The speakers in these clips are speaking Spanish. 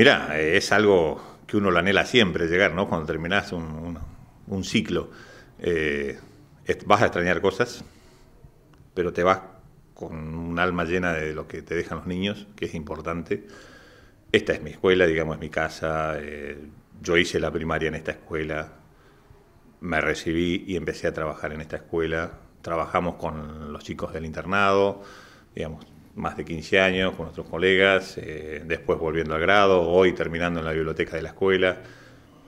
Mira, eh, es algo que uno lo anhela siempre llegar, ¿no? Cuando terminás un, ciclo, eh, vas a extrañar cosas, pero te vas con un alma llena de lo que te dejan los niños, que es importante. Esta es mi escuela, digamos, es mi casa. Eh, yo hice la primaria en esta escuela, me recibí y empecé a trabajar en esta escuela. Trabajamos con los chicos del internado, digamos, más de 15 años con nuestros colegas, eh, después volviendo al grado, hoy terminando en la biblioteca de la escuela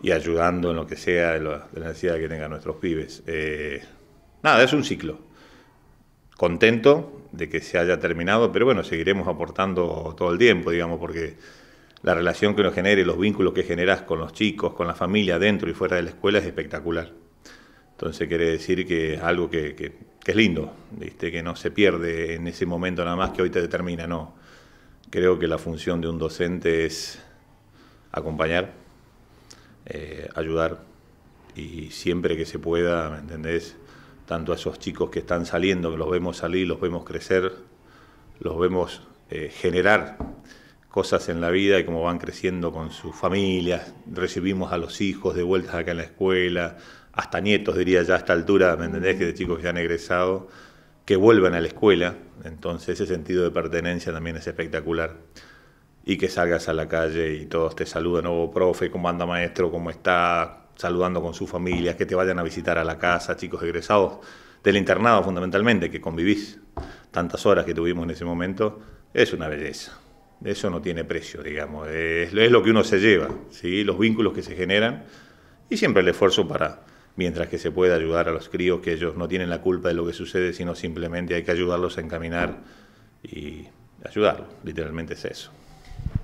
y ayudando en lo que sea de, la necesidad que tengan nuestros pibes. Eh, nada, es un ciclo. Contento de que se haya terminado, pero bueno, seguiremos aportando todo el tiempo, digamos, porque la relación que nos genere, los vínculos que generas con los chicos, con la familia, dentro y fuera de la escuela es espectacular. Entonces quiere decir que algo que, es lindo, que no se pierde en ese momento nada más que hoy te determina, no. Creo que la función de un docente es acompañar, eh, ayudar y siempre que se pueda, ¿me entendés? Tanto a esos chicos que están saliendo, que los vemos salir, los vemos crecer, los vemos eh, generar cosas en la vida y cómo van creciendo con sus familias, recibimos a los hijos de vuelta acá en la escuela, hasta nietos, diría ya a esta altura, ¿me entendés? Que de chicos que ya han egresado, que vuelvan a la escuela. Entonces ese sentido de pertenencia también es espectacular. Y que salgas a la calle y todos te saludan, nuevo oh, profe, como anda maestro? ¿Cómo está? Saludando con su familia, que te vayan a visitar a la casa, chicos egresados del internado fundamentalmente, que convivís tantas horas que tuvimos en ese momento, es una belleza. Eso no tiene precio, digamos. Es, es lo que uno se lleva, ¿sí? los vínculos que se generan y siempre el esfuerzo para, mientras que se puede ayudar a los críos, que ellos no tienen la culpa de lo que sucede, sino simplemente hay que ayudarlos a encaminar y ayudarlos, literalmente es eso.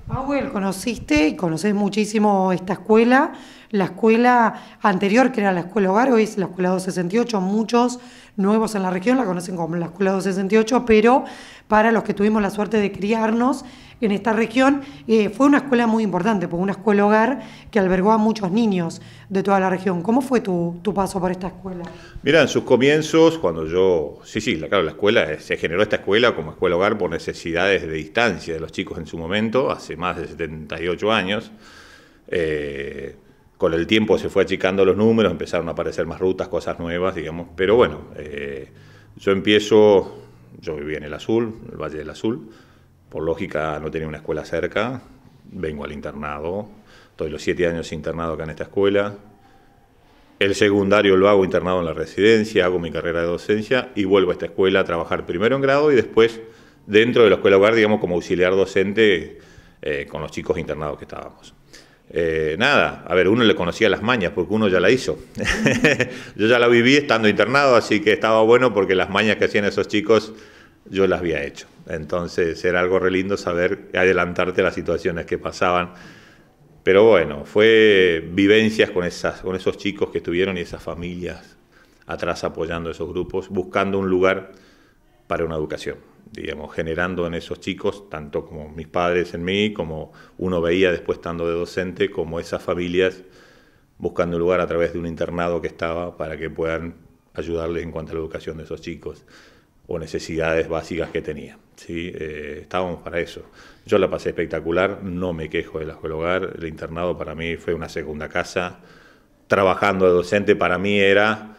Powell, conociste y conoces muchísimo esta escuela, la escuela anterior, que era la escuela hogar, hoy es la escuela 268, muchos nuevos en la región la conocen como la escuela 268, pero para los que tuvimos la suerte de criarnos en esta región, eh, fue una escuela muy importante, porque una escuela hogar que albergó a muchos niños de toda la región. ¿Cómo fue tu, paso por esta escuela? Mira, en sus comienzos, cuando yo, sí, sí, claro, la escuela, eh, se generó esta escuela como escuela hogar por necesidades de distancia de los chicos en su momento, hace más de 78 años. Eh, con el tiempo se fue achicando los números, empezaron a aparecer más rutas, cosas nuevas, digamos. Pero bueno, eh, yo empiezo, yo viví en el Azul, el Valle del Azul, por lógica no tenía una escuela cerca, vengo al internado, estoy los siete años internado acá en esta escuela. El secundario lo hago internado en la residencia, hago mi carrera de docencia y vuelvo a esta escuela a trabajar primero en grado y después dentro de la escuela hogar, digamos, como auxiliar docente eh, con los chicos internados que estábamos. Eh, nada, a ver, uno le conocía las mañas porque uno ya la hizo. yo ya la viví estando internado, así que estaba bueno porque las mañas que hacían esos chicos yo las había hecho. Entonces era algo re lindo saber adelantarte a las situaciones que pasaban. Pero bueno, fue vivencias con, esas, con esos chicos que estuvieron y esas familias atrás apoyando esos grupos, buscando un lugar para una educación digamos, generando en esos chicos, tanto como mis padres en mí, como uno veía después estando de docente, como esas familias buscando un lugar a través de un internado que estaba para que puedan ayudarles en cuanto a la educación de esos chicos o necesidades básicas que tenía ¿sí? Eh, estábamos para eso. Yo la pasé espectacular, no me quejo del hogar, el internado para mí fue una segunda casa. Trabajando de docente para mí era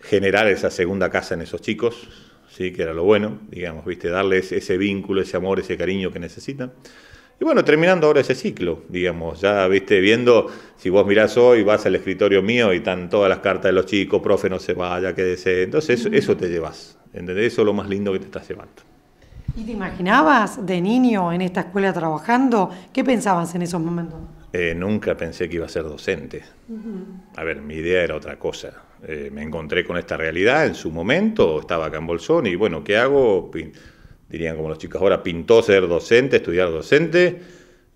generar esa segunda casa en esos chicos, ¿sí? que era lo bueno, digamos, ¿viste? darles ese vínculo, ese amor, ese cariño que necesitan. Y bueno, terminando ahora ese ciclo, digamos, ya viste, viendo, si vos mirás hoy, vas al escritorio mío y están todas las cartas de los chicos, profe, no se vaya, quédese. Entonces, eso, te llevas, ¿entendés? Eso es lo más lindo que te estás llevando. ¿Y te imaginabas de niño en esta escuela trabajando? ¿Qué pensabas en esos momentos? Eh, nunca pensé que iba a ser docente. A ver, mi idea era otra cosa. Eh, me encontré con esta realidad en su momento, estaba acá en Bolsón y bueno, ¿qué hago? dirían como los chicos ahora, pintó ser docente, estudiar docente.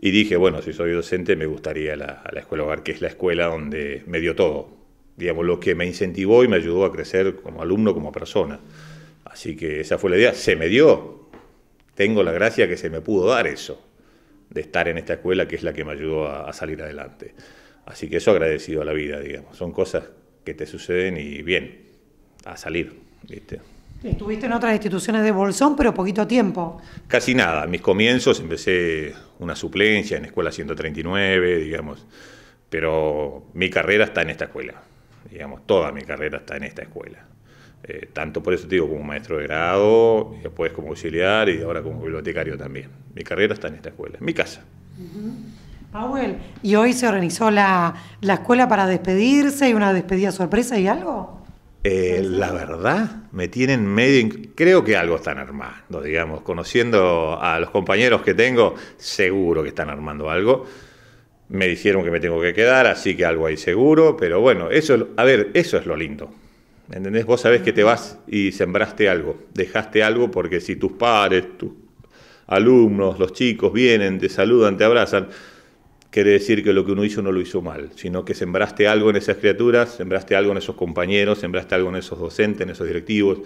Y dije, bueno, si soy docente me gustaría la, la escuela hogar, que es la escuela donde me dio todo. Digamos, lo que me incentivó y me ayudó a crecer como alumno, como persona. Así que esa fue la idea. Se me dio. Tengo la gracia que se me pudo dar eso, de estar en esta escuela que es la que me ayudó a, a salir adelante. Así que eso agradecido a la vida, digamos. Son cosas que te suceden y bien, a salir, ¿viste? Estuviste en otras instituciones de Bolsón, pero poquito tiempo. Casi nada. mis comienzos empecé una suplencia en Escuela 139, digamos. Pero mi carrera está en esta escuela. Digamos, toda mi carrera está en esta escuela. Eh, tanto por eso te digo como maestro de grado, después como auxiliar y ahora como bibliotecario también. Mi carrera está en esta escuela, en mi casa. Powell, ¿y hoy se organizó la, escuela para despedirse y una despedida sorpresa y algo? Eh, la verdad, me tienen medio... Creo que algo están armando, digamos. Conociendo a los compañeros que tengo, seguro que están armando algo. Me dijeron que me tengo que quedar, así que algo hay seguro. Pero bueno, eso, a ver, eso es lo lindo. ¿Entendés? Vos sabés que te vas y sembraste algo, dejaste algo porque si tus padres, tus alumnos, los chicos vienen, te saludan, te abrazan, quiere decir que lo que uno hizo no lo hizo mal, sino que sembraste algo en esas criaturas, sembraste algo en esos compañeros, sembraste algo en esos docentes, en esos directivos,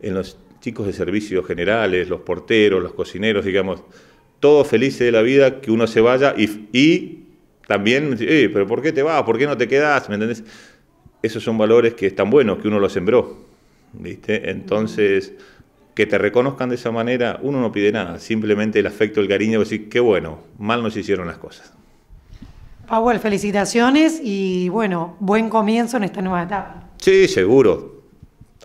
en los chicos de servicios generales, los porteros, los cocineros, digamos, todos felices de la vida, que uno se vaya y, también, eh, pero ¿por qué te vas? ¿Por qué no te quedas? ¿Me entendés? Esos son valores que están buenos, que uno los sembró, ¿viste? Entonces, que te reconozcan de esa manera, uno no pide nada, simplemente el afecto, el cariño, decir, qué bueno, mal nos hicieron las cosas. Powell, felicitaciones y bueno, buen comienzo en esta nueva etapa. Sí, seguro.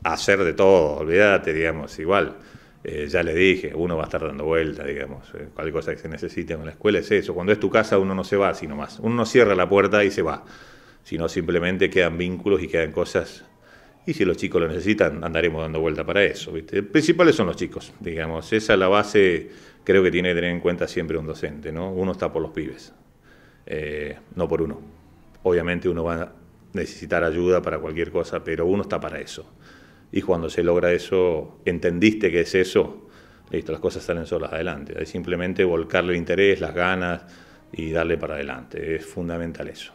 Hacer de todo, olvidate, digamos, igual. Eh, ya le dije, uno va a estar dando vuelta, digamos. Eh, cualquier cosa que se necesite en la escuela es eso. Cuando es tu casa, uno no se va sino más. Uno no cierra la puerta y se va, sino simplemente quedan vínculos y quedan cosas. Y si los chicos lo necesitan, andaremos dando vuelta para eso. ¿viste? Principales son los chicos, digamos. Esa es la base, creo que tiene que tener en cuenta siempre un docente, ¿no? Uno está por los pibes. Eh, no por uno. Obviamente uno va a necesitar ayuda para cualquier cosa, pero uno está para eso. Y cuando se logra eso, entendiste que es eso, listo, las cosas salen solas adelante. Hay simplemente volcarle el interés, las ganas y darle para adelante. Es fundamental eso.